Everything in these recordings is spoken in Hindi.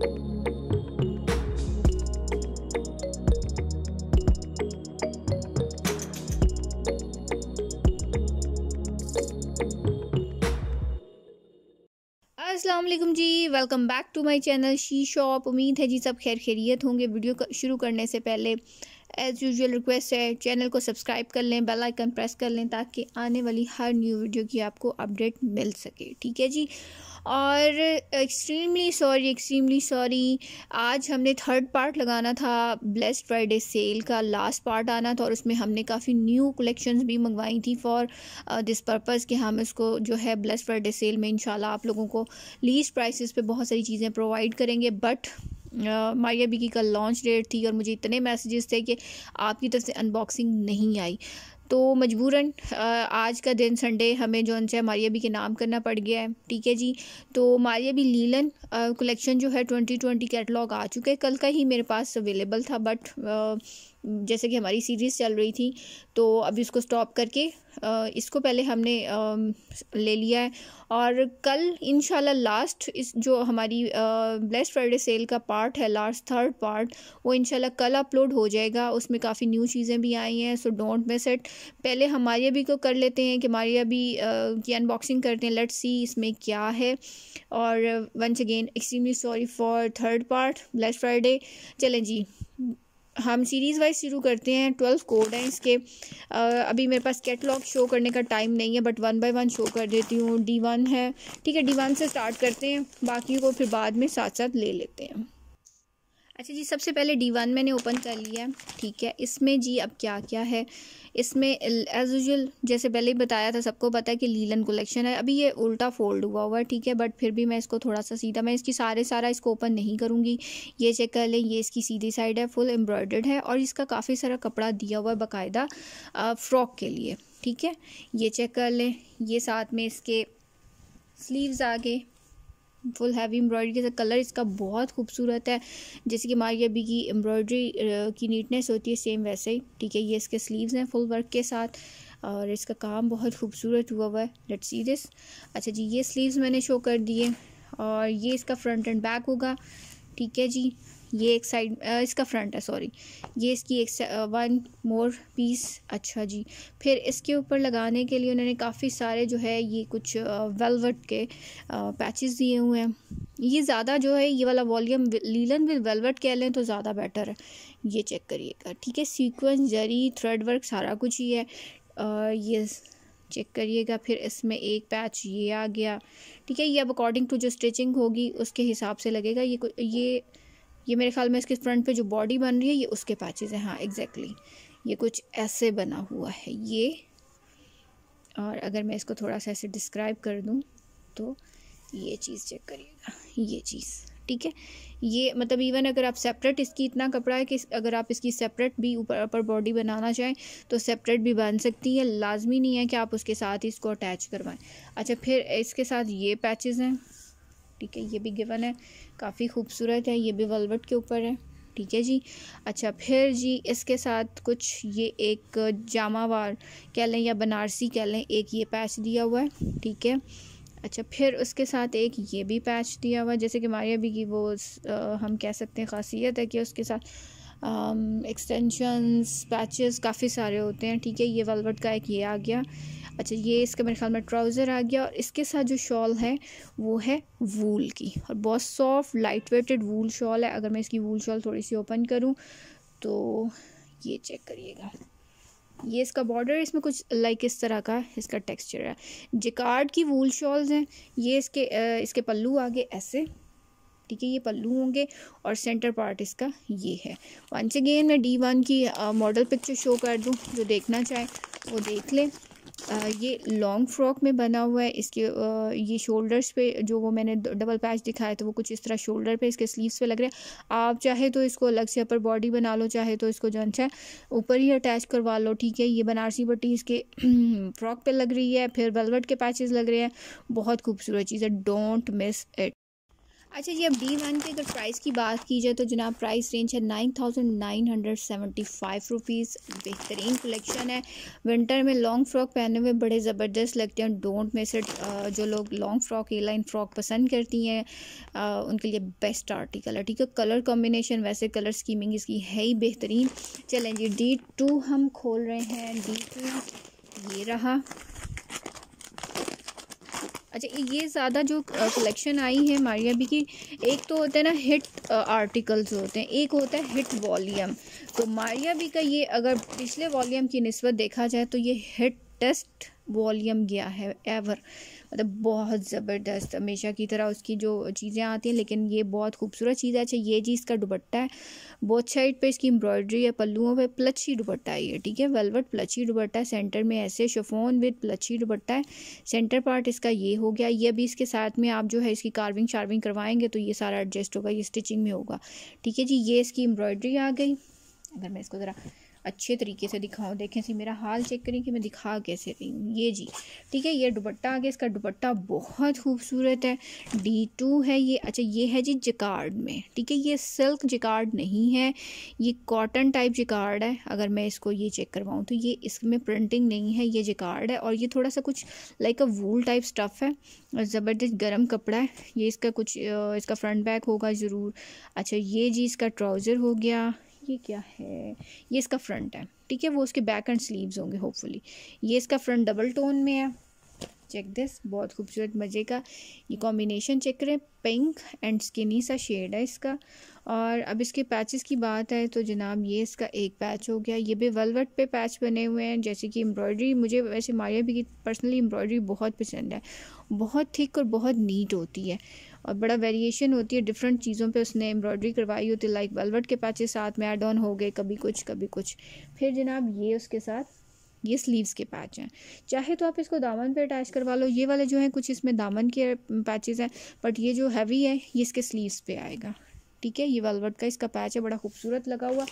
Aslam ji welcome back to my channel she shop उम्मीद है जी सब खैर खैरियत होंगे वीडियो शुरू करने से पहले एज़ यूजुअल रिक्वेस्ट है चैनल को सब्सक्राइब कर लें बेल आइकन प्रेस कर लें ताकि आने वाली हर न्यू वीडियो की आपको अपडेट मिल सके ठीक है जी और एक्सट्रीमली सॉरी एक्सट्रीमली सॉरी आज हमने थर्ड पार्ट लगाना था ब्लेस्ड फ्राइडे सेल का लास्ट पार्ट आना था और उसमें हमने काफ़ी न्यू कलेक्शंस भी मंगवाई थी फॉर दिस पर्पज़ कि हम इसको जो है ब्लेस्ड फ्राइडे सेल में इंशाल्लाह आप लोगों को लीस्ट प्राइसेस पे बहुत सारी चीज़ें प्रोवाइड करेंगे बट uh, मारिया बिकी की कल लॉन्च डेट थी और मुझे इतने मैसेजेस थे कि आपकी तरफ से अनबॉक्सिंग नहीं आई तो मजबूरन आज का दिन संडे हमें जो है मारिया बी के नाम करना पड़ गया है ठीक है जी तो मारिया बी लीलन कलेक्शन जो है ट्वेंटी ट्वेंटी कैटलॉग आ चुके कल का ही मेरे पास अवेलेबल था बट जैसे कि हमारी सीरीज़ चल रही थी तो अभी उसको स्टॉप करके इसको पहले हमने ले लिया है और कल इन लास्ट इस जो हमारी ब्लेस्ट फ्राइडे सेल का पार्ट है लास्ट थर्ड पार्ट वो इन कल अपलोड हो जाएगा उसमें काफ़ी न्यू चीज़ें भी आई हैं सो डोंट मिस इट पहले हमारे अभी को कर लेते हैं कि हमारे अभी की अनबॉक्सिंग करते हैं लेट्स सी इसमें क्या है और once again extremely sorry for third part blessed Friday चलें जी हम सीरीज़ वाइज शुरू करते हैं ट्वेल्व कोड हैं इसके अभी मेरे पास कैटलॉग शो करने का टाइम नहीं है but one by one show कर देती हूँ डी वन है ठीक है डी वन से स्टार्ट करते हैं बाकी को फिर बाद में साथ साथ ले लेते हैं अच्छा जी सबसे पहले डी वन मैंने ओपन कर लिया है ठीक है इसमें जी अब क्या क्या है इसमें एज़ यूजल जैसे पहले ही बताया था सबको पता है कि लीलन कलेक्शन है अभी ये उल्टा फोल्ड हुआ हुआ है ठीक है बट फिर भी मैं इसको थोड़ा सा सीधा मैं इसकी सारे सारा इसको ओपन नहीं करूँगी ये चेक कर लें ये इसकी सीधी साइड है फुल एम्ब्रॉयडर्ड है और इसका काफ़ी सारा कपड़ा दिया हुआ है बाकायदा फ़्रॉक के लिए ठीक है ये चेक कर लें ये साथ में इसके स्लीव्स आ गए फुल हैवी एम्ब्रॉयडरी के साथ कलर इसका बहुत खूबसूरत है जैसे कि हमारी अभी की एम्ब्रॉयडरी की नीटनेस होती है सेम वैसे ही ठीक है ये इसके स्लीव्स हैं फुल वर्क के साथ और इसका काम बहुत खूबसूरत हुआ हुआ है लेट सी दिस अच्छा जी ये स्लीव्स मैंने शो कर दिए और ये इसका फ्रंट एंड बैक होगा ठीक है जी ये एक साइड इसका फ्रंट है सॉरी ये इसकी एक वन मोर पीस अच्छा जी फिर इसके ऊपर लगाने के लिए उन्होंने काफ़ी सारे जो है ये कुछ वेलवेट के पैचेस दिए हुए हैं ये ज़्यादा जो है ये वाला वॉल्यूम लीलन विद वेलवेट कह लें तो ज़्यादा बेटर है ये चेक करिएगा ठीक है सीक्वेंस जरी थ्रेड वर्क सारा कुछ ही है आ, ये चेक करिएगा फिर इसमें एक पैच ये आ गया ठीक है ये अब अकॉर्डिंग टू जो स्टिचिंग होगी उसके हिसाब से लगेगा ये ये ये मेरे ख्याल में इसके फ्रंट पे जो बॉडी बन रही है ये उसके पैचेज हैं हाँ एग्जैक्टली exactly. ये कुछ ऐसे बना हुआ है ये और अगर मैं इसको थोड़ा सा ऐसे डिस्क्राइब कर दूँ तो ये चीज़ चेक करिएगा ये चीज़ ठीक है ये मतलब इवन अगर आप सेपरेट इसकी इतना कपड़ा है कि अगर आप इसकी सेपरेट भी ऊपर अपर बॉडी बनाना चाहें तो सेपरेट भी बन सकती है लाजमी नहीं है कि आप उसके साथ ही इसको अटैच करवाएं अच्छा फिर इसके साथ ये पैचेज़ हैं ठीक है ये भी गिवन है काफ़ी खूबसूरत है ये भी वलवट के ऊपर है ठीक है जी अच्छा फिर जी इसके साथ कुछ ये एक जामावार कह लें या बनारसी कह लें एक ये पैच दिया हुआ है ठीक है अच्छा फिर उसके साथ एक ये भी पैच दिया हुआ है जैसे कि हमारे अभी की वो आ, हम कह सकते हैं खासियत है कि उसके साथ एक्सटेंशंस पैचेस काफ़ी सारे होते हैं ठीक है ये वलवट का एक ये आ गया अच्छा ये इसका मेरे ख्याल में ट्राउज़र आ गया और इसके साथ जो शॉल है वो है वूल की और बहुत soft light weighted wool shawl है अगर मैं इसकी वूल शॉल थोड़ी सी ओपन करूँ तो ये चेक करिएगा ये इसका बॉर्डर है इसमें कुछ लाइक इस तरह का इसका टेक्सचर है जिकार्ड की वूल शॉल्स हैं ये इसके इसके पल्लू आगे ऐसे ठीक है ये पल्लू होंगे और सेंटर पार्ट इसका ये है वंस अगेन मैं डी वन की मॉडल पिक्चर शो कर दूँ जो देखना चाहे वो देख लें ये लॉन्ग फ्रॉक में बना हुआ है इसके ये शोल्डर्स पे जो वो मैंने डबल पैच दिखाया था वो कुछ इस तरह शोल्डर पे इसके स्लीव्स पे लग रहे हैं आप चाहे तो इसको अलग से अपर बॉडी बना लो चाहे तो इसको जो अच्छा है ऊपर ही अटैच करवा लो ठीक है ये बनारसी बट्टी इसके फ्रॉक पे लग रही है फिर वेलवेट के पैचेज लग रहे हैं बहुत खूबसूरत चीज़ है डोंट मिस इट अच्छा जी अब डी वन की अगर प्राइस की बात की जाए तो जनाब प्राइस रेंज है nine thousand nine hundred seventy five rupees बेहतरीन कलेक्शन है विंटर में लॉन्ग फ्रॉक पहने हुए बड़े ज़बरदस्त लगते हैं डोंट मिस इट जो लोग long frock A line frock पसंद करती हैं उनके लिए बेस्ट आर्टिकल है ठीक है कलर कॉम्बिनेशन वैसे कलर स्कीमिंग इसकी है ही बेहतरीन चलें जी डी टू हम खोल रहे हैं डी टू ये रहा अच्छा ये ज़्यादा जो कलेक्शन आई है मारिया भी की एक तो होता है ना हिट आर्टिकल्स होते हैं एक होता है हिट वॉल्यूम तो मारिया भी का ये अगर पिछले वॉल्यूम की नस्बत देखा जाए तो ये हिट टेस्ट वॉल्यूम गया है एवर मतलब बहुत ज़बरदस्त हमेशा की तरह उसकी जो चीज़ें आती हैं लेकिन ये बहुत खूबसूरत चीज़ है अच्छा ये जी इसका दुपट्टा है बहुत साइड पे इसकी एम्ब्रॉयडरी है पल्लुओं पे प्लची दुपट्टा है ये ठीक है वेलवेट प्लची दुपट्टा है सेंटर में ऐसे शफोन विद प्लची दुपट्टा है सेंटर पार्ट इसका ये हो गया ये अभी इसके साथ में आप जो है इसकी कार्विंग शार्विंग करवाएंगे तो ये सारा एडजस्ट होगा ये स्टिचिंग में होगा ठीक है जी ये इसकी एम्ब्रॉयडरी आ गई अगर मैं इसको ज़रा अच्छे तरीके से दिखाऊँ देखें सी मेरा हाल चेक करें कि मैं दिखा कैसे रही हूँ ये जी ठीक है ये दुपट्टा आ गया इसका दुपट्टा बहुत खूबसूरत है डी टू है ये अच्छा ये है जी जिकार्ड में ठीक है ये सिल्क जिकार्ड नहीं है ये कॉटन टाइप जिकार्ड है अगर मैं इसको ये चेक करवाऊँ तो ये इसमें प्रिंटिंग नहीं है ये जिकार्ड है और ये थोड़ा सा कुछ like a wool type stuff है और ज़बरदस्त गर्म कपड़ा है ये इसका कुछ इसका फ्रंट बैक होगा ज़रूर अच्छा ये जी इसका ट्राउज़र हो गया ये क्या है ये इसका फ्रंट है ठीक है वो उसके बैक एंड स्लीव्स होंगे होपफुली ये इसका फ्रंट डबल टोन में है चेक दिस बहुत खूबसूरत मज़े का ये कॉम्बिनेशन चेक करें पिंक एंड स्किनी सा शेड है इसका और अब इसके पैचेस की बात है तो जनाब ये इसका एक पैच हो गया ये भी वेलवेट पे पैच बने हुए हैं जैसे कि एम्ब्रॉयडरी मुझे वैसे मारिया भी की पर्सनली एम्ब्रॉयडरी बहुत पसंद है बहुत थिक और बहुत नीट होती है और बड़ा वेरिएशन होती है डिफरेंट चीज़ों पे उसने एम्ब्रॉयडरी करवाई होती है लाइक वेलवेट के पैचेस साथ में एड ऑन हो गए कभी कुछ कभी कुछ फिर जनाब ये उसके साथ ये स्लीव्स के पैच हैं चाहे तो आप इसको दामन पे अटैच करवा लो ये वाले जो हैं कुछ इसमें दामन के पैचेस हैं बट ये जो हैवी है ये इसके स्लीव्स पे आएगा ठीक है ये वेलवेट का इसका पैच है बड़ा खूबसूरत लगा हुआ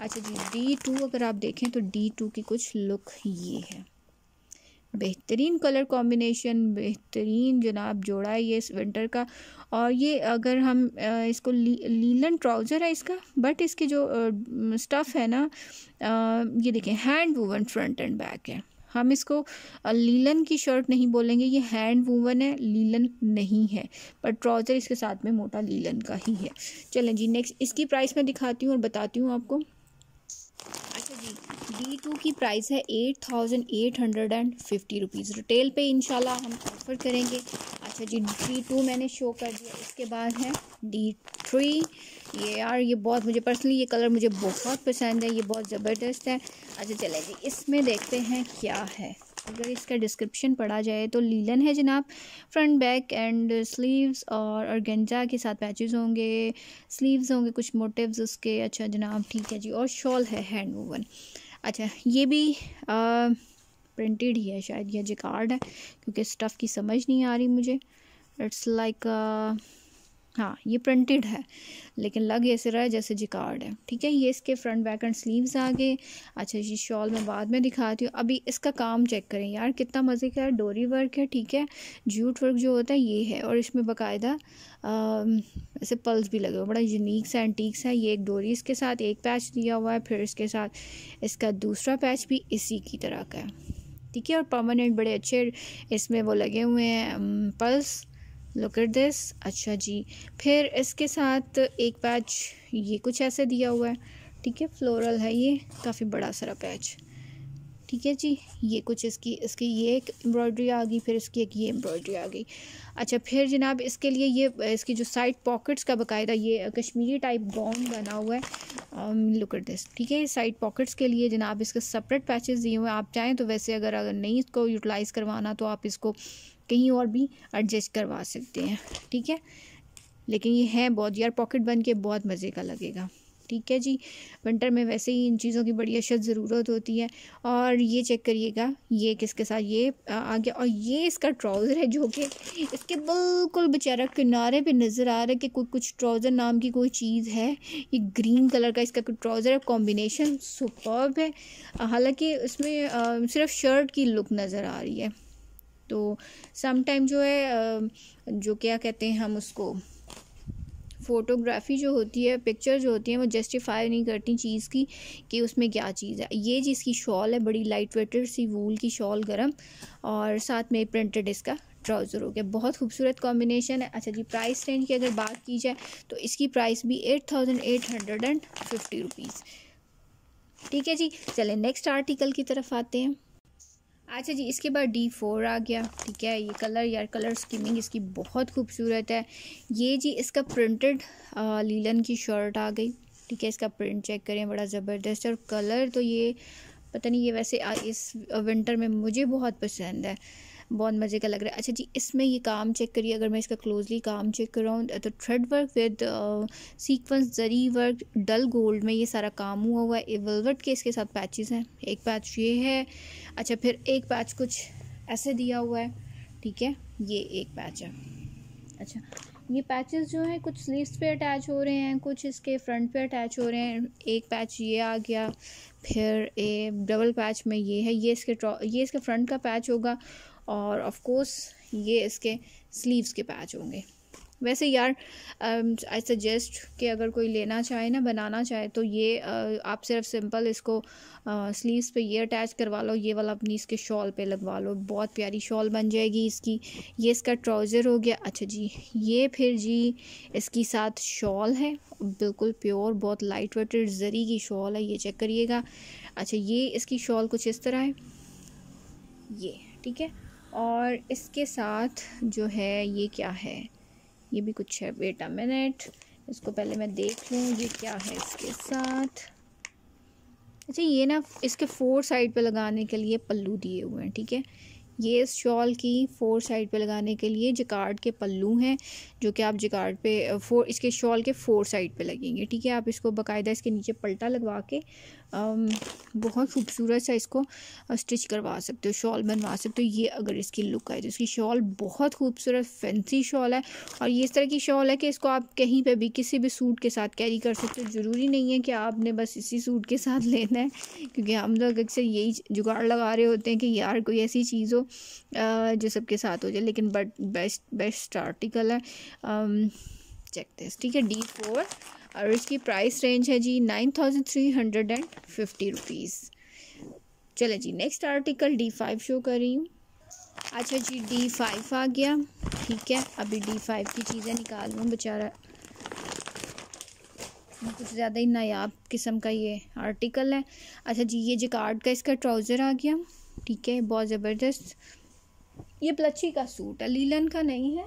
अच्छा जी डी टू अगर आप देखें तो डी टू की कुछ लुक ये है बेहतरीन कलर कॉम्बिनेशन बेहतरीन जनाब जोड़ा है ये इस विंटर का और ये अगर हम इसको ली, लीलन ट्राउज़र है इसका बट इसके जो स्टफ़ है ना ये देखें hand woven front and back है हम इसको लीलन की शर्ट नहीं बोलेंगे ये हैंड वूवन है लीलन नहीं है पर ट्राउज़र इसके साथ में मोटा लीलन का ही है चलें जी नेक्स्ट इसकी प्राइस मैं दिखाती हूँ और बताती हूँ आपको डी टू की प्राइस है eight thousand eight hundred and fifty rupees retail पे इंशाल्लाह हम ऑफर करेंगे अच्छा जी डी टू मैंने शो कर दिया इसके बाद है डी थ्री ये यार ये बहुत मुझे पर्सनली ये कलर मुझे बहुत पसंद है ये बहुत ज़बरदस्त है अच्छा चले जी इसमें देखते हैं क्या है अगर इसका डिस्क्रिप्शन पढ़ा जाए तो लीलन है जनाब फ्रंट बैक एंड स्लीव्स और अर्गेंजा के साथ पैचेस होंगे स्लीव्स होंगे कुछ मोटिव्स उसके अच्छा जनाब ठीक है जी और शॉल है हैंड वूवन अच्छा ये भी प्रिंटेड ही है शायद यह कार्ड है क्योंकि स्टफ़ की समझ नहीं आ रही मुझे इट्स लाइक like, हाँ ये प्रिंटेड है लेकिन लग ऐसे रहा है जैसे जिकार्ड है ठीक है ये इसके फ्रंट बैक एंड स्लीव्स आ गए अच्छा ये शॉल मैं बाद में दिखाती हूँ अभी इसका काम चेक करें यार कितना मज़े का है डोरी वर्क है ठीक है जूट वर्क जो होता है ये है और इसमें बाकायदा ऐसे पल्स भी लगे हुए बड़ा यूनिक सा एंटीक सा ये एक डोरी इसके साथ एक पैच दिया हुआ है फिर इसके साथ इसका दूसरा पैच भी इसी की तरह का है ठीक है और परमानेंट बड़े अच्छे इसमें वो लगे हुए हैं पल्स लुक एट दिस अच्छा जी फिर इसके साथ एक पैच ये कुछ ऐसे दिया हुआ है ठीक है फ्लोरल है ये काफ़ी बड़ा सारा पैच ठीक है जी ये कुछ इसकी इसकी ये एक एम्ब्रॉयडरी आ गई फिर इसकी एक ये एम्ब्रॉयडरी आ गई अच्छा फिर जनाब इसके लिए ये इसकी जो साइड पॉकेट्स का बाकायदा ये कश्मीरी टाइप गाउन बना हुआ है लुक एट दिस ठीक है साइड पॉकेट्स के लिए जनाब इसके सेपरेट पैचेस दिए हुए आप चाहें तो वैसे अगर अगर नहीं इसको यूटिलाइज़ करवाना तो आप इसको कहीं और भी एडजस्ट करवा सकते हैं ठीक है लेकिन ये है बहुत यार पॉकेट बन के बहुत मज़े का लगेगा ठीक है जी विंटर में वैसे ही इन चीज़ों की बड़ी अशद ज़रूरत होती है और ये चेक करिएगा ये किसके साथ ये आ गया और ये इसका ट्राउज़र है जो कि इसके बिल्कुल बेचारा किनारे पे नज़र आ रहा है कि कोई कुछ ट्राउज़र नाम की कोई चीज़ है ये ग्रीन कलर का इसका ट्राउज़र है कॉम्बिनेशन सुपर है हालांकि इसमें सिर्फ शर्ट की लुक नज़र आ रही है तो समटाइम जो है जो क्या कहते हैं हम उसको फ़ोटोग्राफी जो होती है पिक्चर जो होती है वो जस्टिफाई नहीं करती चीज़ की कि उसमें क्या चीज़ है ये जिसकी शॉल है बड़ी लाइट वेटर सी वूल की शॉल गर्म और साथ में प्रिंटेड इसका ट्राउज़र हो गया बहुत खूबसूरत कॉम्बिनेशन है अच्छा जी प्राइस रेंज की अगर बात की जाए तो इसकी प्राइस भी eight thousand eight hundred and fifty rupees ठीक है जी चले नेक्स्ट आर्टिकल की तरफ आते हैं अच्छा जी इसके बाद डी फोर आ गया ठीक है ये कलर यार कलर स्कीमिंग इसकी बहुत खूबसूरत है ये जी इसका प्रिंटेड लीलन की शर्ट आ गई ठीक है इसका प्रिंट चेक करें बड़ा ज़बरदस्त और कलर तो ये पता नहीं ये वैसे इस विंटर में मुझे बहुत पसंद है बहुत मज़े का लग रहा है अच्छा जी इसमें ये काम चेक करिए अगर मैं इसका क्लोजली काम चेक कर रहा हूँ तो thread work with sequence zari work dull gold में ये सारा काम हुआ हुआ है वेलवेट के इसके साथ पैचेस हैं एक पैच ये है अच्छा फिर एक पैच कुछ ऐसे दिया हुआ है ठीक है ये एक पैच है अच्छा ये पैचेस जो हैं कुछ स्लीव्स पे अटैच हो रहे हैं कुछ इसके फ्रंट पे अटैच हो रहे हैं एक पैच ये आ गया फिर ए डबल पैच में ये है ये इसके ये इसके फ्रंट का पैच होगा और ऑफ कोर्स ये इसके स्लीव्स के पैच होंगे वैसे यार आई um, सजेस्ट कि अगर कोई लेना चाहे ना बनाना चाहे तो ये uh, आप सिर्फ सिंपल इसको स्लीव्स uh, पे ये अटैच करवा लो ये वाला अपनी इसके शॉल पे लगवा लो बहुत प्यारी शॉल बन जाएगी इसकी ये इसका ट्राउज़र हो गया अच्छा जी ये फिर जी इसकी साथ शॉल है बिल्कुल प्योर बहुत लाइट वेटेड जरी की शॉल है ये चेक करिएगा अच्छा ये इसकी शॉल कुछ इस तरह है ये ठीक है और इसके साथ जो है ये क्या है ये भी कुछ है वेट अ मिनट इसको पहले मैं देख लूँ ये क्या है इसके साथ अच्छा ये ना इसके फोर साइड पे लगाने के लिए पल्लू दिए हुए हैं ठीक है ये इस शॉल की फोर साइड पे लगाने के लिए जिकार्ड के पल्लू हैं जो कि आप जिकार्ड पे फोर इसके शॉल के फोर साइड पे लगेंगे ठीक है आप इसको बकायदा इसके नीचे पलटा लगवा के बहुत खूबसूरत सा इसको स्टिच करवा सकते हो शॉल बनवा सकते हो ये अगर इसकी लुक आए तो इसकी शॉल बहुत खूबसूरत फैंसी शॉल है और ये इस तरह की शॉल है कि इसको आप कहीं पर भी किसी भी सूट के साथ कैरी कर सकते हो ज़रूरी नहीं है कि आपने बस इसी सूट के साथ लेना है क्योंकि हम लोग तो अक्सर यही जुगाड़ लगा रहे होते हैं कि यार कोई ऐसी चीज़ हो जो सबके साथ हो जाए लेकिन बट बेस्ट बेस्ट आर्टिकल है चेक दिस ठीक है डी फोर और इसकी प्राइस रेंज है जी nine thousand three hundred and fifty rupees चले जी next article D five show कर रही हूँ अच्छा जी डी फाइव आ गया ठीक है अभी डी फाइव की चीज़ें निकाल लूँ बेचारा कुछ ज़्यादा ही नायाब किस्म का ये आर्टिकल है अच्छा जी ये जिकार्ड का इसका ट्राउज़र आ गया ठीक है बहुत ज़बरदस्त ये प्लची का सूट है लीलन का नहीं है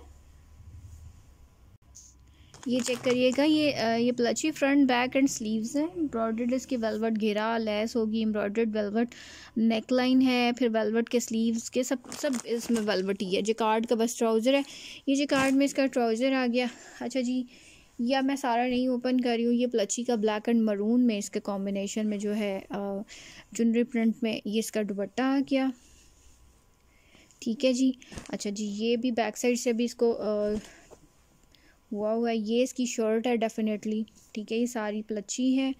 ये चेक करिएगा ये ये प्लची फ्रंट बैक एंड स्लीव्स हैं एम्ब्रॉयड इसकी वेलवेट घेरा लेस होगी एम्ब्रॉयड वेलवेट नेक लाइन है फिर वेलवेट के स्लीव्स के सब सब इसमें वेलवेट ही है जो कार्ड का बस ट्राउज़र है ये जो कार्ड में इसका ट्राउज़र आ गया अच्छा जी या मैं सारा नहीं ओपन कर रही हूँ ये प्लची का ब्लैक एंड मरून में इसके कॉम्बिनेशन में जो है चुनरी प्रिंट में ये इसका दुबट्टा आ गया ठीक है जी अच्छा जी ये भी बैक साइड से भी इसको आ, हुआ हुआ है ये इसकी शर्ट है डेफिनेटली ठीक है ये सारी प्लची है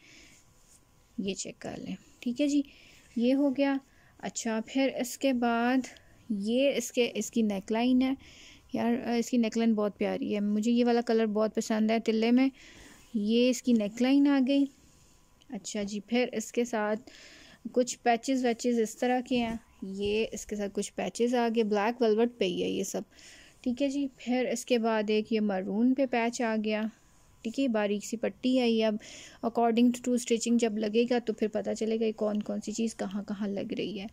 ये चेक कर लें ठीक है जी ये हो गया अच्छा फिर इसके बाद ये इसके इसकी नेकलाइन है यार इसकी नेकलाइन बहुत प्यारी है मुझे ये वाला कलर बहुत पसंद है तिल्ले में ये इसकी नेकलाइन आ गई अच्छा जी फिर इसके साथ कुछ पैचेस वैचेस इस तरह के हैं ये इसके साथ कुछ पैचेस आ गए ब्लैक वेलवेट पे ही है ये सब ठीक है जी फिर इसके बाद एक ये मरून पे पैच आ गया ठीक है बारीक सी पट्टी है ये अब अकॉर्डिंग टू स्टिचिंग जब लगेगा तो फिर पता चलेगा ये कौन कौन सी चीज़ कहाँ कहाँ लग रही है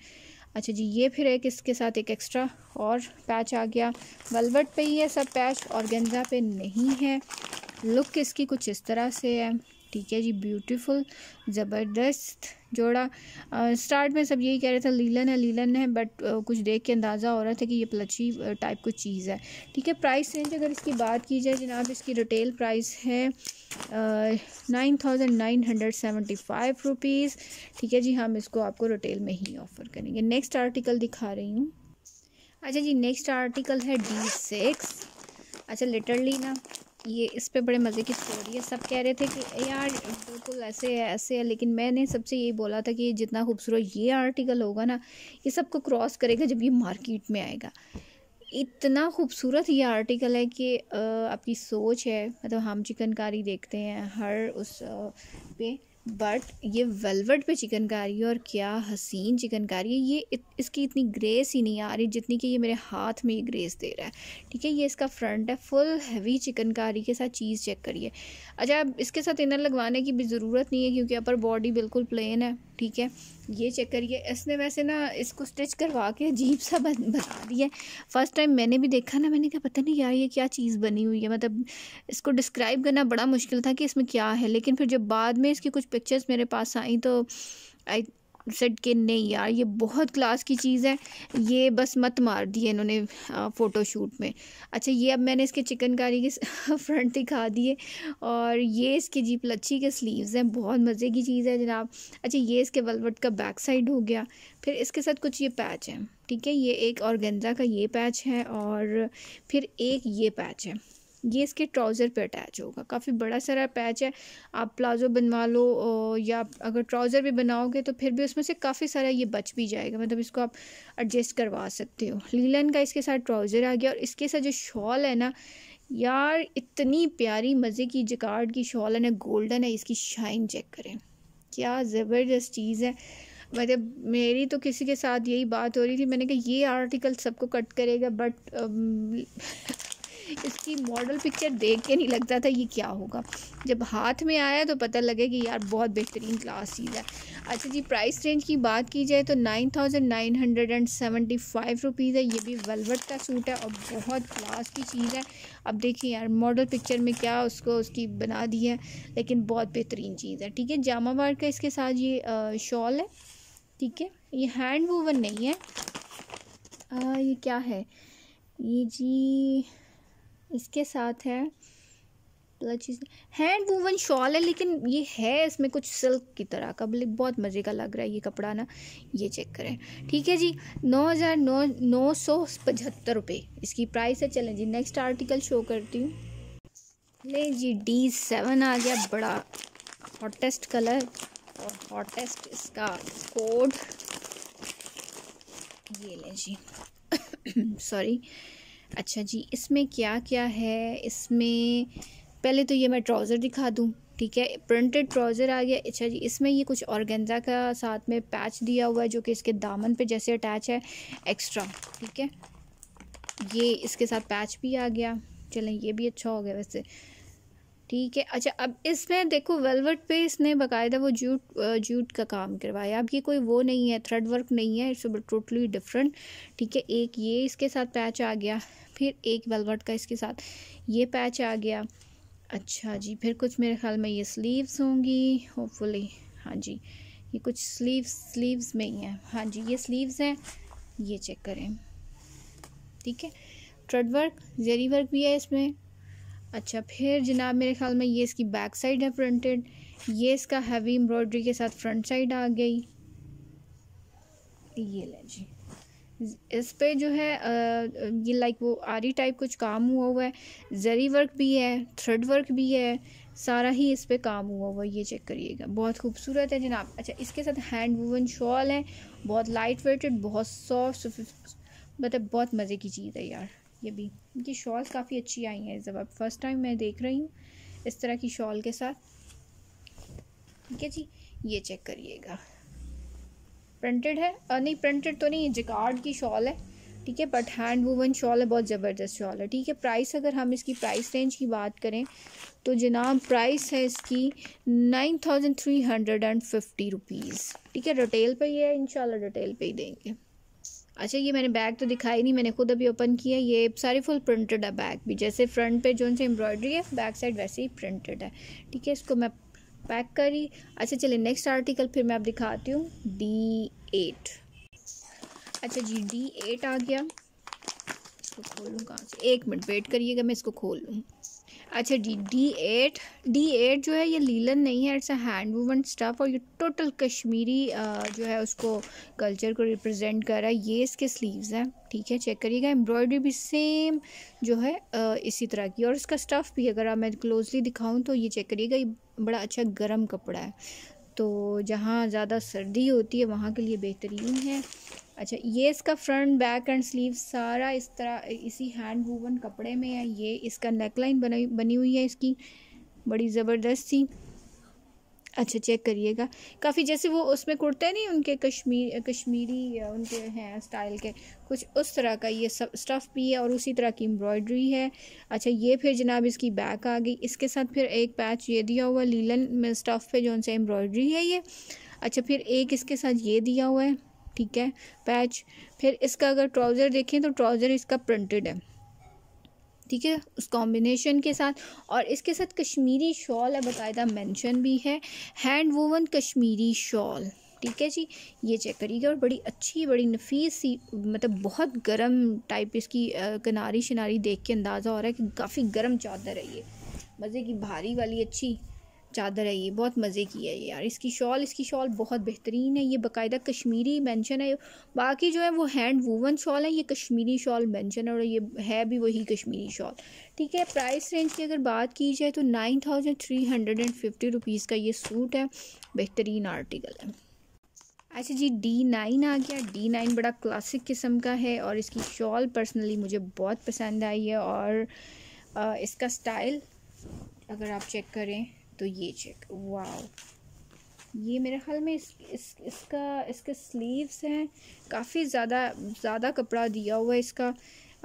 अच्छा जी ये फिर एक इसके साथ एक एक्स्ट्रा और पैच आ गया वलवट पे ही है सब पैच और गेंजा पे नहीं है लुक इसकी कुछ इस तरह से है ठीक है जी ब्यूटीफुल ज़बरदस्त जोड़ा स्टार्ट में सब यही कह रहे थे लीलन है लीलन है बट कुछ देख के अंदाज़ा हो रहा था कि ये प्लची टाइप कुछ चीज़ है ठीक है प्राइस रेंज अगर इसकी बात की जाए जनाब इसकी रिटेल प्राइस है nine thousand nine hundred seventy five rupees ठीक है जी हम इसको आपको रिटेल में ही ऑफ़र करेंगे नेक्स्ट आर्टिकल दिखा रही हूँ अच्छा जी नेक्स्ट आर्टिकल है डी सिक्स अच्छा लिटरली ना ये इस पे बड़े मज़े की स्टोरी है सब कह रहे थे कि यार बिल्कुल ऐसे है ऐसे है लेकिन मैंने सबसे यही बोला था कि ये जितना खूबसूरत ये आर्टिकल होगा ना ये सबको क्रॉस करेगा जब ये मार्केट में आएगा इतना खूबसूरत ये आर्टिकल है कि आपकी सोच है मतलब हम चिकनकारी देखते हैं हर उस पे बट ये वेलवेट पे चिकनकारी है और क्या हसीन चिकनकारी है ये इत, इसकी इतनी ग्रेस ही नहीं आ रही जितनी कि ये मेरे हाथ में ये ग्रेस दे रहा है ठीक है ये इसका फ्रंट है फुल हैवी चिकनकारी के साथ चीज़ चेक करिए अच्छा इसके साथ इनर लगवाने की भी ज़रूरत नहीं है क्योंकि अपर बॉडी बिल्कुल प्लेन है ठीक है ये चेक करिए इसने वैसे ना इसको स्टिच करवा के अजीब सा बन, बना दिया फर्स्ट टाइम मैंने भी देखा ना मैंने कहा पता नहीं यार ये क्या चीज़ बनी हुई है मतलब इसको डिस्क्राइब करना बड़ा मुश्किल था कि इसमें क्या है लेकिन फिर जब बाद में इसकी कुछ पिक्चर्स मेरे पास आई तो आई सेट के नहीं यार ये बहुत क्लास की चीज़ है ये बस मत मार दिए इन्होंने फ़ोटोशूट में अच्छा ये अब मैंने इसके चिकनकारी के फ्रंट दिखा दिए और ये इसके जी लच्छी के स्लीव्स हैं बहुत मज़े की चीज़ है जनाब अच्छा ये इसके वलवट का बैक साइड हो गया फिर इसके साथ कुछ ये पैच है ठीक है ये एक और गेंजा का ये पैच है और फिर एक ये पैच है ये इसके ट्राउज़र पे अटैच होगा काफ़ी बड़ा सारा पैच है आप प्लाजो बनवा लो या अगर ट्राउज़र भी बनाओगे तो फिर भी उसमें से काफ़ी सारा ये बच भी जाएगा मतलब इसको आप एडजस्ट करवा सकते हो लीलन का इसके साथ ट्राउज़र आ गया और इसके साथ जो शॉल है ना यार इतनी प्यारी मज़े की जिकार्ड की शॉल है ना गोल्डन है इसकी शाइन चेक करें क्या ज़बरदस्त चीज़ है मतलब मेरी तो किसी के साथ यही बात हो रही थी मैंने कहा ये आर्टिकल सबको कट करेगा बट इसकी मॉडल पिक्चर देख के नहीं लगता था ये क्या होगा जब हाथ में आया तो पता लगे कि यार बहुत बेहतरीन क्लास चीज़ है अच्छा जी प्राइस रेंज की बात की जाए तो nine thousand nine hundred and seventy five rupees है ये भी वेलवेट का सूट है और बहुत क्लास की चीज़ है अब देखिए यार मॉडल पिक्चर में क्या उसको उसकी बना दी है लेकिन बहुत बेहतरीन चीज़ है ठीक है जामावार का इसके साथ ये शॉल है ठीक है ये हैंड वूवन नहीं है आ, ये क्या है ये जी इसके साथ है मतलब चीज़ हैंड वूवन शॉल है लेकिन ये है इसमें कुछ सिल्क की तरह का मतलब बहुत मज़े का लग रहा है ये कपड़ा ना ये चेक करें ठीक है जी नौ हज़ार नौ नौ सौ पचहत्तर रुपये इसकी प्राइस है चलें जी नेक्स्ट आर्टिकल शो करती हूँ ले जी डी सेवन आ गया बड़ा हॉटेस्ट कलर और हॉटेस्ट इसका कोड ये लें जी सॉरी अच्छा जी इसमें क्या क्या है इसमें पहले तो ये मैं ट्राउज़र दिखा दूँ ठीक है प्रिंटेड ट्राउज़र आ गया अच्छा जी इसमें ये कुछ औरगेंजा का साथ में पैच दिया हुआ है जो कि इसके दामन पे जैसे अटैच है एक्स्ट्रा ठीक है ये इसके साथ पैच भी आ गया चलें ये भी अच्छा हो गया वैसे ठीक है अच्छा अब इसमें देखो वेलवेट पे इसने बकायदा वो जूट जूट का काम करवाया अब ये कोई वो नहीं है थ्रेड वर्क नहीं है इट्स टोटली डिफरेंट ठीक है एक ये इसके साथ पैच आ गया फिर एक वेलवेट का इसके साथ ये पैच आ गया अच्छा जी फिर कुछ मेरे ख्याल में ये स्लीव्स होंगी होपफुली हाँ जी ये कुछ स्लीव स्लीव्स में ही हैं हाँ जी ये स्लीव्स हैं ये चेक करें ठीक है ट्रेड वर्क जेरी वर्क भी है इसमें अच्छा फिर जनाब मेरे ख्याल में ये इसकी बैक साइड है फ्रंटेड ये इसका हैवी एम्ब्रॉयडरी के साथ फ्रंट साइड आ गई ये ले जी इस पे जो है ये लाइक वो आरी टाइप कुछ काम हुआ हुआ है जरी वर्क भी है थ्रेड वर्क भी है सारा ही इस पे काम हुआ हुआ ये चेक करिएगा बहुत खूबसूरत है जनाब अच्छा इसके साथ हैंड वूवन शॉल है बहुत लाइट वेटेड बहुत सॉफ्ट मतलब बहुत मज़े की चीज़ है यार ये भी ये शॉल्स काफ़ी अच्छी आई हैं इस दफ़ा फर्स्ट टाइम मैं देख रही हूँ इस तरह की शॉल के साथ ठीक है जी ये चेक करिएगा प्रिंटेड है नहीं प्रिंटेड तो नहीं जिकार्ड की शॉल है ठीक है बट हैंड वूवन शॉल है बहुत ज़बरदस्त शॉल है ठीक है प्राइस अगर हम इसकी प्राइस रेंज की बात करें तो जनाब प्राइस है इसकी nine thousand three hundred and fifty rupees ठीक है रिटेल पे ही है इनशाला रिटेल पे ही देंगे अच्छा ये मैंने बैग तो दिखाई नहीं मैंने खुद अभी ओपन किया ये सारे फुल प्रिंटेड है बैग भी जैसे फ्रंट पे जो उनसे एम्ब्रॉयडरी है बैक साइड वैसे ही प्रिंटेड है ठीक है इसको मैं पैक करी अच्छा चलिए नेक्स्ट आर्टिकल फिर मैं आप दिखाती हूँ डी एट अच्छा जी डी एट आ गया इसको खोलूँ कहाँ से एक मिनट वेट करिएगा मैं इसको खोल लूँ अच्छा जी डी एट डी एट जो है ये लीलन नहीं है it's a hand woven stuff और ये टोटल कश्मीरी जो है उसको कल्चर को रिप्रेजेंट कर रहा है ये इसके स्लीव्स हैं ठीक है चेक करिएगा एम्ब्रॉयडरी भी सेम जो है इसी तरह की और इसका स्टफ़ भी अगर मैं क्लोजली दिखाऊँ तो ये चेक करिएगा ये बड़ा अच्छा गर्म कपड़ा है तो जहाँ ज़्यादा सर्दी होती है वहाँ के लिए बेहतरीन है अच्छा ये इसका फ्रंट बैक एंड स्लीव सारा इस तरह इसी हैंड वूवन कपड़े में है ये इसका नेकलाइन बनी बनी हुई है इसकी बड़ी ज़बरदस्त सी अच्छा चेक करिएगा काफ़ी जैसे वो उसमें कुर्ते नहीं उनके कश्मीर कश्मीरी उनके हैं स्टाइल के कुछ उस तरह का ये सब स्टफ़ भी है और उसी तरह की एम्ब्रॉयडरी है अच्छा ये फिर जनाब इसकी बैक आ गई इसके साथ फिर एक पैच ये दिया हुआ लीलन में स्टफ़ पे जो उनसे एम्ब्रॉयडरी है ये अच्छा फिर एक इसके साथ ये दिया हुआ है ठीक है पैच फिर इसका अगर ट्राउज़र देखें तो ट्राउज़र इसका प्रिंटेड है ठीक है उस कॉम्बिनेशन के साथ और इसके साथ कश्मीरी शॉल है बाकायदा मेंशन भी है हैंड वोवन कश्मीरी शॉल ठीक है जी ये चेक करिएगा और बड़ी अच्छी बड़ी नफीस सी मतलब बहुत गर्म टाइप इसकी किनारी शिनारी देख के अंदाज़ा हो रहा है कि काफ़ी गर्म चादर है ये मज़े की भारी वाली अच्छी चादर है ये बहुत मज़े की है ये यार इसकी शॉल इसकी शॉल बहुत बेहतरीन है ये बाकायदा कश्मीरी मेंशन है बाकी जो है वो हैंड वूवन शॉल है ये कश्मीरी शॉल मेंशन है और ये है भी वही कश्मीरी शॉल ठीक है प्राइस रेंज की अगर बात की जाए तो nine thousand three hundred and fifty rupees का ये सूट है बेहतरीन आर्टिकल है अच्छा जी डी नाइन आ गया डी नाइन बड़ा क्लासिक किस्म का है और इसकी शॉल पर्सनली मुझे बहुत पसंद आई है और इसका स्टाइल अगर आप चेक करें तो ये चेक वाओ ये मेरे ख्याल में इस, इस इसका इसके स्लीव्स हैं काफ़ी ज़्यादा ज़्यादा कपड़ा दिया हुआ है इसका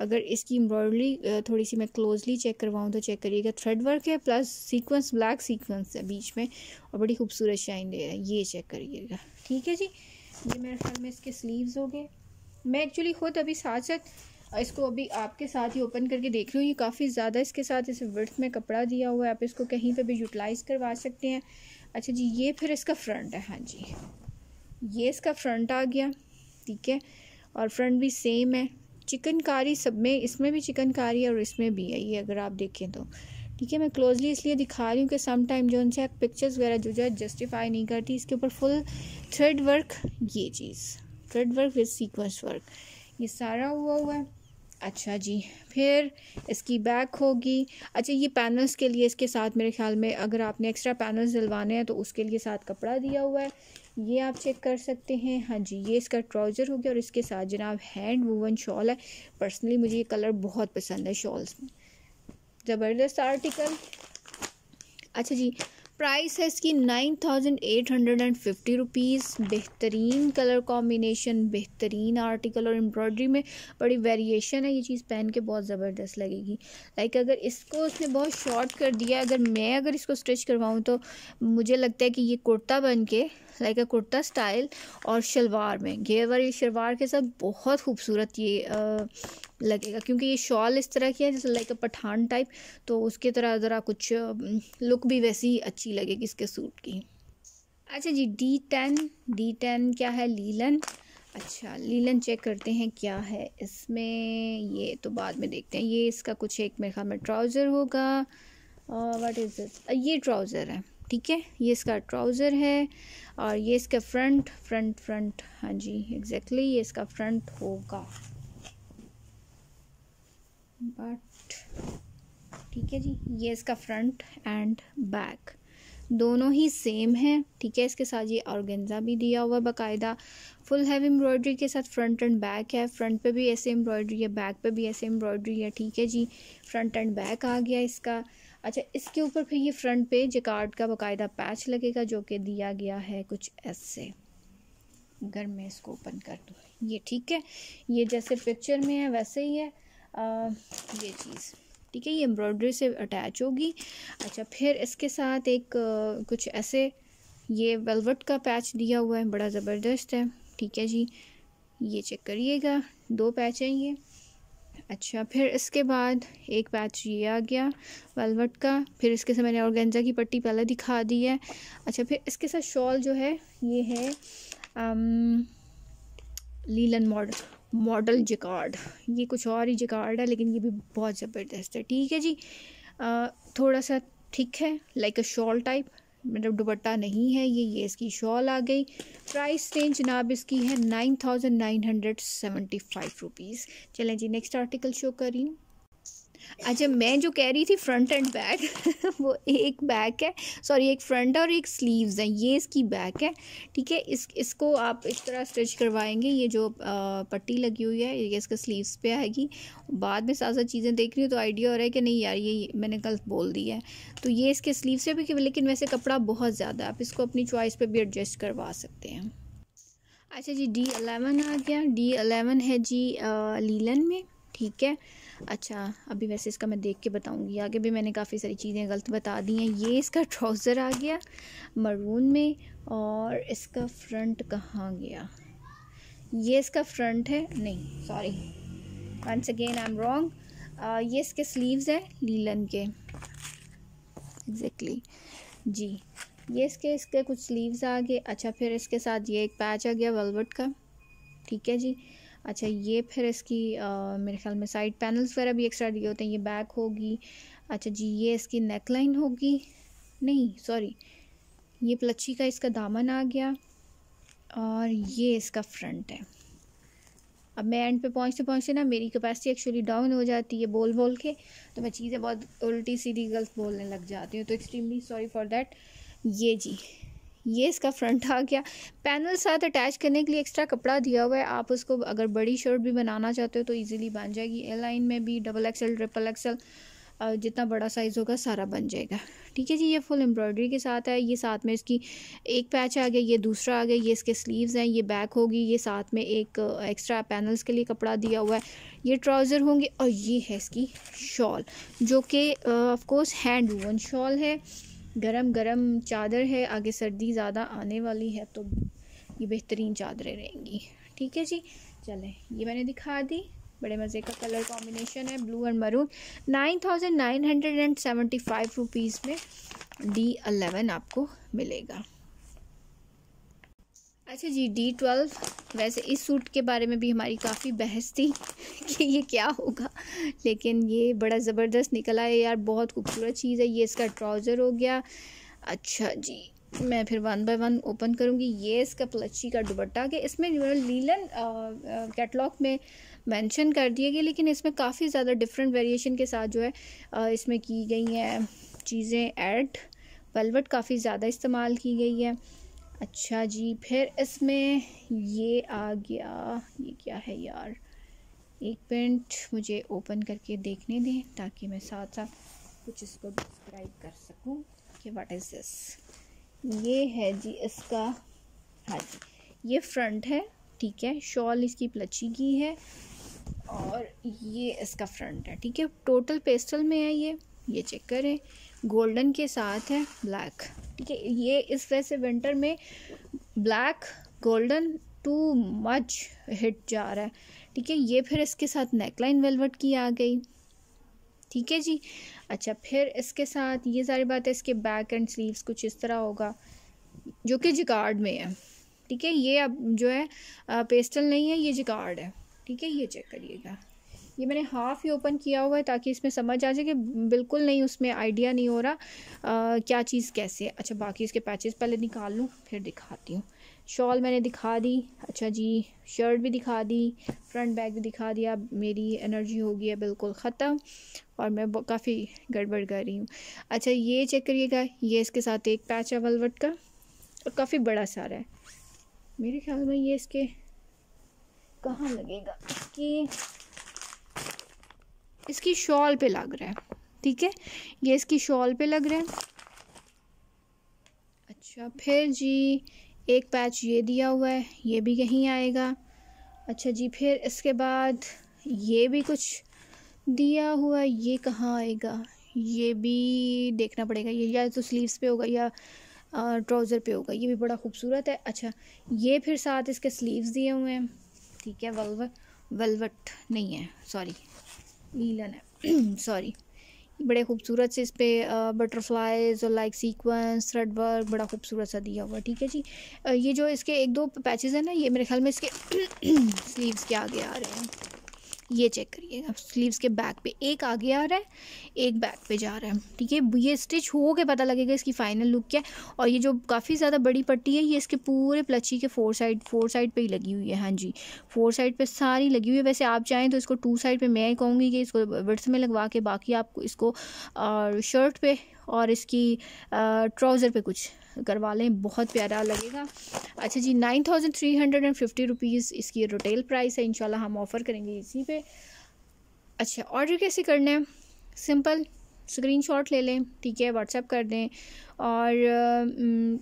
अगर इसकी एम्ब्रॉयडरी थोड़ी सी मैं क्लोजली चेक करवाऊँ तो चेक करिएगा थ्रेड वर्क है प्लस सीक्वेंस ब्लैक सीक्वेंस है बीच में और बड़ी खूबसूरत शाइन दे रहा है ये चेक करिएगा ठीक है जी ये मेरे ख्याल में इसके स्लीव्स हो गए मैं एक्चुअली ख़ुद अभी साथ साथ इसको अभी आपके साथ ही ओपन करके देख रही हूँ ये काफ़ी ज़्यादा इसके साथ इसे वर्थ में कपड़ा दिया हुआ है आप इसको कहीं पर भी यूटिलाइज़ करवा सकते हैं अच्छा जी ये फिर इसका फ्रंट है हाँ जी ये इसका फ्रंट आ गया ठीक है और फ्रंट भी सेम है चिकनकारी सब में इसमें भी चिकनकारी है और इसमें भी है ये अगर आप देखें तो ठीक है मैं क्लोजली इसलिए दिखा रही हूँ कि सम टाइम जो उनसे पिक्चर्स वगैरह जो है जस्टिफाई नहीं करती इसके ऊपर फुल थ्रेड वर्क ये चीज़ thread work with sequence work ये सारा हुआ हुआ है अच्छा जी फिर इसकी बैक होगी अच्छा ये पैनल्स के लिए इसके साथ मेरे ख्याल में अगर आपने एक्स्ट्रा पैनल्स दिलवाने हैं तो उसके लिए साथ कपड़ा दिया हुआ है ये आप चेक कर सकते हैं हाँ जी ये इसका ट्राउज़र हो गया और इसके साथ जनाब हैंड वूवन शॉल है पर्सनली मुझे ये कलर बहुत पसंद है शॉल्स में ज़बरदस्त आर्टिकल अच्छा जी प्राइस है इसकी nine thousand eight hundred and fifty rupees बेहतरीन कलर कॉम्बिनेशन बेहतरीन आर्टिकल और एम्ब्रॉयडरी में बड़ी वेरिएशन है ये चीज़ पहन के बहुत ज़बरदस्त लगेगी लाइक अगर इसको उसने बहुत शॉर्ट कर दिया अगर मैं अगर इसको स्टिच करवाऊँ तो मुझे लगता है कि ये कुर्ता बन के लाइक अ कुर्ता स्टाइल और शलवार में घेर ये शलवार के साथ बहुत खूबसूरत ये लगेगा क्योंकि ये शॉल इस तरह की है जैसे लाइक अ पठान टाइप तो उसके तरह ज़रा कुछ लुक भी वैसी ही अच्छी लगेगी इसके सूट की अच्छा जी डी टेन डी टेन क्या है लीलन अच्छा लीलन चेक करते हैं क्या है इसमें ये तो बाद में देखते हैं ये इसका कुछ एक मेरे ख्याल में ट्राउज़र होगा वट इज़ दिस ये ट्राउज़र है ठीक है ये इसका ट्राउज़र है और ये इसका फ्रंट फ्रंट फ्रंट हाँ जी एग्जैक्टली exactly, ये इसका फ्रंट होगा बट ठीक है जी ये इसका फ्रंट एंड बैक दोनों ही सेम है ठीक है इसके साथ ये ऑर्गेंजा भी दिया हुआ बाकायदा फुल हैवी एम्ब्रॉयडरी के साथ फ्रंट एंड बैक है फ्रंट पे भी ऐसे एम्ब्रॉयडरी है बैक पे भी ऐसे एम्ब्रॉयडरी है ठीक है जी फ्रंट एंड बैक आ गया इसका अच्छा इसके ऊपर फिर ये फ्रंट पे जकार्ड का बाकायदा पैच लगेगा जो कि दिया गया है कुछ ऐसे अगर मैं इसको ओपन कर दूँ ये ठीक है ये जैसे पिक्चर में है वैसे ही है ये चीज़ ठीक है ये एम्ब्रॉयडरी से अटैच होगी अच्छा फिर इसके साथ एक कुछ ऐसे ये वेलवेट का पैच दिया हुआ है बड़ा ज़बरदस्त है ठीक है जी ये चेक करिएगा दो पैच हैं ये अच्छा फिर इसके बाद एक पैच ये आ गया वेलवेट का फिर इसके साथ मैंने ऑर्गेंजा की पट्टी पहले दिखा दी है अच्छा फिर इसके साथ शॉल जो है ये है आम, लीलन मॉडल मॉडल जिकार्ड ये कुछ और ही जिकार्ड है लेकिन ये भी बहुत ज़बरदस्त है ठीक है जी आ, थोड़ा सा ठीक है लाइक अ शॉल टाइप मतलब दुबट्टा नहीं है ये ये इसकी शॉल आ गई प्राइस रेंज जनाब इसकी है nine thousand nine hundred seventy five rupees चलें जी नेक्स्ट आर्टिकल शो करी अच्छा मैं जो कह रही थी फ्रंट एंड बैक वो एक बैक है सॉरी एक फ्रंट है और एक स्लीव्स है ये इसकी बैक है ठीक है इस इसको आप इस तरह स्टिच करवाएंगे ये जो पट्टी लगी हुई है ये इसका स्लीव्स पे आएगी बाद में साथ साथ चीज़ें देख रही हूँ तो आइडिया हो रहा है कि नहीं यार ये मैंने गलत बोल दी है तो ये इसके स्लीव्स पर भी लेकिन वैसे कपड़ा बहुत ज़्यादा आप इसको अपनी चॉइस पर भी एडजस्ट करवा सकते हैं अच्छा जी डी अलेवन आ गया डी अलेवन है जी लीलन में ठीक है अच्छा अभी वैसे इसका मैं देख के बताऊंगी आगे भी मैंने काफ़ी सारी चीज़ें गलत बता दी हैं ये इसका ट्राउज़र आ गया मरून में और इसका फ्रंट कहाँ गया ये इसका फ्रंट है नहीं sorry once again I am wrong ये इसके स्लीव्स हैं लीलन के एग्जैक्टली exactly. जी ये इसके इसके कुछ स्लीव्स आ गए अच्छा फिर इसके साथ ये एक पैच आ गया वेलवेट का ठीक है जी अच्छा ये फिर इसकी आ, मेरे ख्याल में साइड पैनल्स वगैरह भी एक्स्ट्रा दिए होते हैं ये बैक होगी अच्छा जी ये इसकी नेक लाइन होगी नहीं सॉरी ये प्लच्छी का इसका दामन आ गया और ये इसका फ्रंट है अब मैं एंड पे पहुँचते पहुँचते ना मेरी कैपेसिटी एक्चुअली डाउन हो जाती है बोल बोल के तो मैं चीज़ें बहुत उल्टी सीधी गलत बोलने लग जाती हूँ तो एक्सट्रीमली सॉरी फॉर देट ये जी ये इसका फ्रंट आ गया पैनल साथ अटैच करने के लिए एक्स्ट्रा कपड़ा दिया हुआ है आप उसको अगर बड़ी शर्ट भी बनाना चाहते हो तो इजीली बन जाएगी एल लाइन में भी डबल एक्सल ट्रिपल एक्सल जितना बड़ा साइज़ होगा सारा बन जाएगा ठीक है जी ये फुल एम्ब्रॉयडरी के साथ है ये साथ में इसकी एक पैच आ गया ये दूसरा आ गया ये इसके स्लीव्स हैं ये बैक होगी ये साथ में एक एक्स्ट्रा पैनल्स के लिए कपड़ा दिया हुआ है ये ट्राउज़र होंगे और ये है इसकी शॉल जो कि of course hand woven shawl है गरम गरम चादर है आगे सर्दी ज़्यादा आने वाली है तो ये बेहतरीन चादरें रहेंगी ठीक है जी चलें ये मैंने दिखा दी बड़े मज़े का कलर कॉम्बिनेशन है blue and maroon nine thousand nine hundred and seventy five rupees में डी अलेवन आपको मिलेगा अच्छा जी डी ट्वेल्व वैसे इस सूट के बारे में भी हमारी काफ़ी बहस थी कि ये क्या होगा लेकिन ये बड़ा ज़बरदस्त निकला है यार बहुत खूबसूरत चीज़ है ये इसका ट्राउज़र हो गया अच्छा जी मैं फिर वन बाय वन ओपन करूँगी ये इसका प्लची का दुबट्टा के इसमें लीलन कैटलॉग में मेंशन कर दिए गए लेकिन इसमें काफ़ी ज़्यादा डिफरेंट वेरिएशन के साथ जो है आ, इसमें की गई हैं चीज़ें एड वेलवेट काफ़ी ज़्यादा इस्तेमाल की गई है अच्छा जी फिर इसमें ये आ गया ये क्या है यार एक पेंट मुझे ओपन करके देखने दें ताकि मैं साथ साथ कुछ इसको डिस्क्राइब कर सकूं कि व्हाट इज़ दिस ये है जी इसका हाँ जी ये फ्रंट है ठीक है शॉल इसकी प्लची की है और ये इसका फ्रंट है ठीक है टोटल पेस्टल में है ये ये चेक करें गोल्डन के साथ है ब्लैक ठीक है ये इस वजह से विंटर में black golden too much hit जा रहा है ठीक है ये फिर इसके साथ नेकलाइन वेलवेट की आ गई ठीक है जी अच्छा फिर इसके साथ ये सारी बातें इसके बैक एंड स्लीव्स कुछ इस तरह होगा जो कि जिकार्ड में है ठीक है ये अब जो है पेस्टल नहीं है ये जिकार्ड है ठीक है ये चेक करिएगा ये मैंने हाफ़ ही ओपन किया हुआ है ताकि इसमें समझ आ जाए कि बिल्कुल नहीं उसमें आइडिया नहीं हो रहा आ, क्या चीज़ कैसे है अच्छा बाकी इसके पैचेस पहले निकाल लूँ फिर दिखाती हूँ शॉल मैंने दिखा दी अच्छा जी शर्ट भी दिखा दी फ्रंट बैग भी दिखा दिया मेरी एनर्जी हो गई है बिल्कुल ख़त्म और मैं काफ़ी गड़बड़ कर रही हूँ अच्छा ये चेक करिएगा ये इसके साथ एक पैच है वलवट का और काफ़ी बड़ा सारा है मेरे ख्याल में ये इसके कहाँ लगेगा कि इसकी शॉल पे लग रहा है ठीक है ये इसकी शॉल पे लग रहा है अच्छा फिर जी एक पैच ये दिया हुआ है ये भी यहीं आएगा अच्छा जी फिर इसके बाद ये भी कुछ दिया हुआ ये कहाँ आएगा ये भी देखना पड़ेगा ये या तो स्लीव्स पे होगा या ट्राउज़र पे होगा ये भी बड़ा खूबसूरत है अच्छा ये फिर साथ इसके स्लीव्स दिए हुए हैं ठीक है वल्व वलवट नहीं है सॉरी लीलन है सॉरी बड़े खूबसूरत से इस पर बटरफ्लाइज और लाइक सीक्वेंस थ्रेड वर्क बड़ा खूबसूरत सा दिया हुआ ठीक है जी ये जो इसके एक दो पैचेज़ हैं ना ये मेरे ख्याल में इसके स्लीव्स के आगे आ रहे हैं ये चेक करिएगा स्लीव्स के बैक पे एक आगे आ रहा है एक बैक पे जा रहा है ठीक है ये स्टिच हो के पता लगेगा इसकी फाइनल लुक क्या है और ये जो काफ़ी ज़्यादा बड़ी पट्टी है ये इसके पूरे प्लची के फोर साइड फोर साइड पे ही लगी हुई है हाँ जी फोर साइड पे सारी लगी हुई है वैसे आप चाहें तो इसको टू साइड पे मैं कहूँगी कि इसको वर्ड्स में लगवा के बाकी आपको इसको शर्ट पर और इसकी ट्राउज़र पर कुछ करवा लें बहुत प्यारा लगेगा अच्छा जी nine thousand three hundred and fifty rupees इसकी रिटेल प्राइस है इंशाल्लाह हम ऑफ़र करेंगे इसी पे अच्छा ऑर्डर कैसे करना है सिंपल स्क्रीनशॉट ले लें ठीक है व्हाट्सअप कर दें और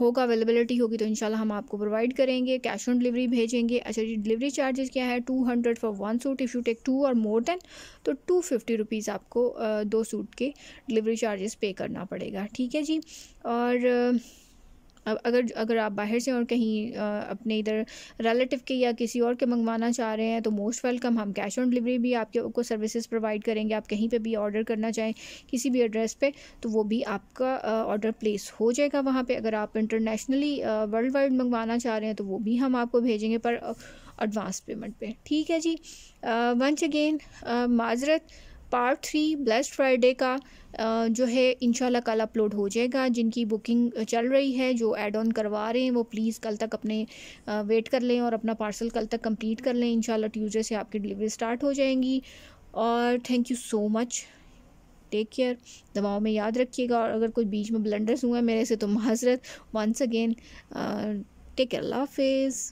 होगा अवेलेबिलिटी होगी तो इनशाला हम आपको प्रोवाइड करेंगे कैश ऑन डिलीवरी भेजेंगे अच्छा जी डिलीवरी चार्जेस क्या है two hundred for one suit if you take two or more then तो टू फिफ्टी रुपीज़ आपको दो सूट के डिलीवरी चार्जेस पे करना पड़ेगा ठीक है जी और अब अगर अगर आप बाहर से और कहीं आ, अपने इधर रिलेटिव के या किसी और के मंगवाना चाह रहे हैं तो मोस्ट वेलकम हम कैश ऑन डिलीवरी भी आपके को सर्विसेज प्रोवाइड करेंगे आप कहीं पे भी ऑर्डर करना चाहें किसी भी एड्रेस पे तो वो भी आपका ऑर्डर प्लेस हो जाएगा वहाँ पे अगर आप इंटरनेशनली वर्ल्ड वाइड मंगवाना चाह रहे हैं तो वो भी हम आपको भेजेंगे पर एडवांस पेमेंट पे ठीक है जी वंस अगेन माजरत पार्ट थ्री ब्लेस्ड फ्राइडे का जो है इन कल अपलोड हो जाएगा जिनकी बुकिंग चल रही है जो एड ऑन करवा रहे हैं वो प्लीज़ कल तक अपने वेट कर लें और अपना पार्सल कल तक कंप्लीट कर लें इन ट्यूजडे से आपकी डिलीवरी स्टार्ट हो जाएंगी और thank you so much take care दवाओं में याद रखिएगा और अगर कोई बीच में ब्लंडर्स हुए हैं मेरे से तो माजरत वंस अगेन टेक केयर अल्लाह हाफिज़